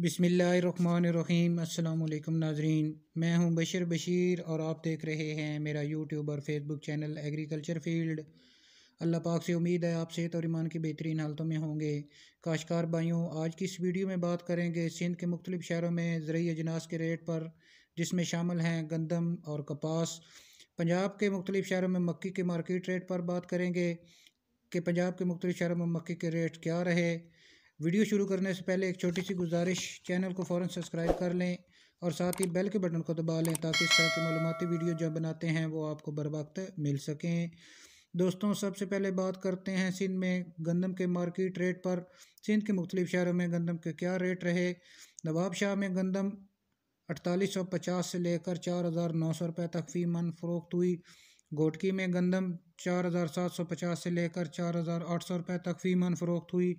अस्सलाम वालेकुम नाजरीन मैं हूं बशर बशीर और आप देख रहे हैं मेरा यूट्यूब और फेसबुक चैनल एग्रीकल्चर फील्ड अल्लाह पाक से उम्मीद है आप सेहत और ईमान की बेहतरीन हालतों में होंगे काशकार भाइयों आज की इस वीडियो में बात करेंगे सिंध के मुख्तलिफ़ शहरों में ज़रूरी अजनास के रेट पर जिसमें शामिल हैं गंदम और कपास पंजाब के मुख्तलिफ़ शहरों में मक्की के मार्केट रेट पर बात करेंगे कि पंजाब के मुख्तलिफ़ शहरों में मक्की के रेट क्या रहे वीडियो शुरू करने से पहले एक छोटी सी गुजारिश चैनल को फ़ौर सब्सक्राइब कर लें और साथ ही बेल के बटन को दबा लें ताकि इस तरह की मालूमती वीडियो जब बनाते हैं वो आपको बर वक्त मिल सकें दोस्तों सबसे पहले बात करते हैं सिंध में गंदम के मार्केट रेट पर सिंध के मुख्तलिफ शहरों में गंदम के क्या रेट रहे नवाब शाह में गंदम अड़तालीस सौ पचास से लेकर चार हज़ार नौ सौ रुपये तक फ़ी मन फरोख्त हुई घोटकी में गंदम चार हज़ार सात सौ पचास से लेकर चार हज़ार आठ सौ रुपये तक फ़ी मन फरोख्त हुई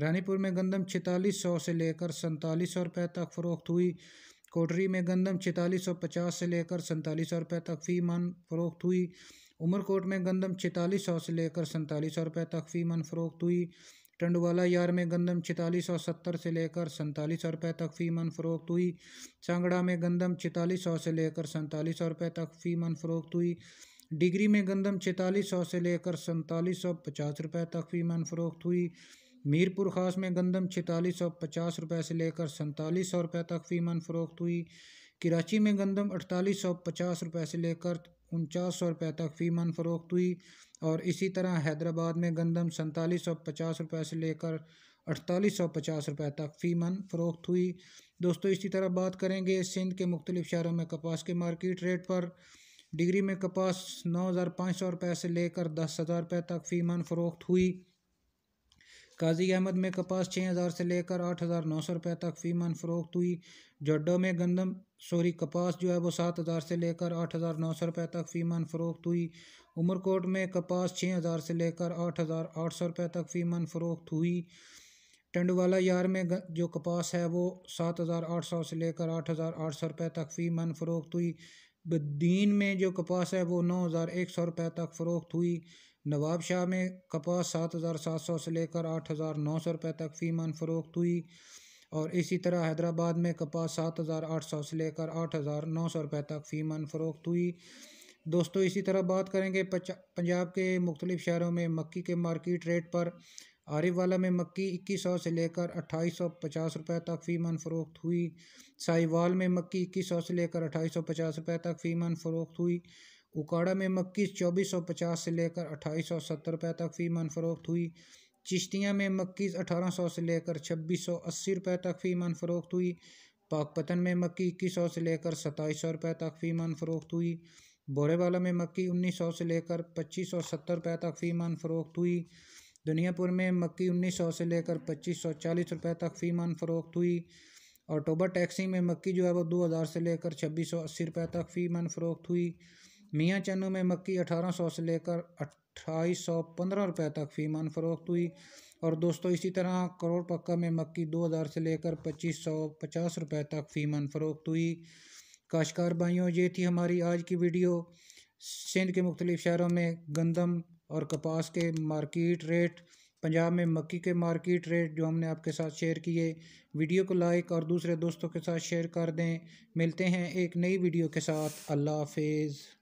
रानीपुर में गंदम छतालीस सौ से लेकर सैंतालीस सौ रुपये तक फ़रोख्त हुई कोटरी में गंदम छतालीस सौ पचास से लेकर सैंतालीस सौ रुपये तक फ़ी मन फ़रोख्त हुई उमरकोट में गंदम छतालीस सौ से लेकर सैंतालीस सौ रुपये तक फ़ी मन फ़रोख्त हुई टंडवाला यार में गंदम छतालीस सौ सत्तर से लेकर सैंतालीस सौ रुपये तक फ़ी मन फ़रोख्त हुई सांगड़ा में गंदम छतालीस सौ से लेकर सैंतालीस सौ रुपये तक फ़ी मन फ़रोख्त हुई डिग्री में गंदम छतालीस सौ से लेकर सैंतालीस सौ पचास रुपये तक फ़ी मन फ़रोख्त हुई मीरपुर ख़ास में गंदम छतालीस सौ पचास रुपये से लेकर सैंतालीस सौ रुपये तक फ़ीमन फ़रोख्त हुई कराची में गंदम अड़तालीस सौ पचास रुपये से लेकर उनचास सौ रुपये तक फ़ीमन फ़रोख्त हुई और इसी तरह हैदराबाद में गंदम सैंतालीस सौ पचास रुपये से लेकर अड़तालीस सौ पचास रुपये तक फ़ीमन फ़रोख्त हुई दोस्तों इसी तरह बात करेंगे सिंध के मुख्तलिफ़ शहरों में कपास के मार्केट रेट पर डिग्री में कपास नौ हज़ार पाँच सौ रुपये से लेकर दस हज़ार रुपये तक फ़ीमन फ़रोख्त हुई काजी अहमद में कपास छः हज़ार से लेकर आठ हज़ार नौ सौ रुपये तक फीमन फ़रोख्त हुई जड्डो में गंदम सॉरी कपास जो है वो सात हज़ार से लेकर आठ हज़ार नौ सौ रुपये तक फीमन फ़रोख्त हुई उमरकोट में कपास छः हज़ार से लेकर आठ हज़ार आठ सौ रुपये तक फीमन फ़रोख्त हुई टंडवाला यार में जो कपास है वो सात हज़ार आठ सौ से लेकर आठ हज़ार आठ सौ रुपये तक फीमन फ़रोख्त हुई बद्दीन में जो कपास है वो नौ हज़ार एक सौ रुपये तक फ़रोख्त हुई नवाब शाह में कपास सात हज़ार सात सौ से लेकर आठ हज़ार नौ सौ रुपये तक फ़ीमान फ़रोख्त हुई और इसी तरह हैदराबाद में कपास सात हज़ार आठ सौ से लेकर आठ हज़ार नौ सौ रुपये तक फ़ीमान फ़रोख्त हुई दोस्तों इसी तरह बात करेंगे पंजाब के मुख्तलिफ़ शहरों में मक्की के मार्केट रेट पर आरिफ वाला में मक्की इक्कीस सौ से लेकर अट्ठाईस सौ पचास रुपये तक फ़ीमान फ़रोख्त हुई साहिवाल में मक्की इक्कीस सौ से लेकर अट्ठाईस सौ पचास रुपये तक फ़ीमान फ़रोख्त हुई उकाड़ा में मक्की चौबीस सौ पचास से लेकर अट्ठाईस सौ सत्तर रुपये तक फ़ी मनफरोख्त हुई चिश्तियाँ में मक्की अठारह सौ से लेकर छब्बीस सौ अस्सी रुपये तक फ़ी मनफरोख्त हुई पाकपतन में मक्की इक्कीस सौ से लेकर सत्ताईस सौ रुपये तक फ़ी मनफरोख्त हुई बोरेवाला में मक्की उन्नीस सौ से लेकर पच्चीस सौ सत्तर रुपये तक फ़ी मनफरोख्त हुई दुनियापुर में मक्की उन्नीस सौ से लेकर पच्चीस सौ चालीस रुपये तक फ़ी मनफरोख्त हुई और टैक्सी में मक्की जो है वो दो हज़ार से लेकर छब्बीस सौ अस्सी रुपये तक फ़ी मनफरोख्त हुई मियाँ चन्नू में मक्की अठारह सौ से लेकर अट्ठाईस सौ पंद्रह रुपये तक फीमान फरोख्त हुई और दोस्तों इसी तरह करोड़ पक्का में मक्की दो हज़ार से लेकर पच्चीस सौ पचास रुपये तक फीमान फरोख्त हुई काशकार भाइयों ये थी हमारी आज की वीडियो सिंध के मुख्तलिफ़ शहरों में गंदम और कपास के मार्किट रेट पंजाब में मक्की के मार्केट रेट जो हमने आपके साथ शेयर किए वीडियो को लाइक और दूसरे दोस्तों के साथ शेयर कर दें मिलते हैं एक नई वीडियो के साथ अल्लाह हाफिज़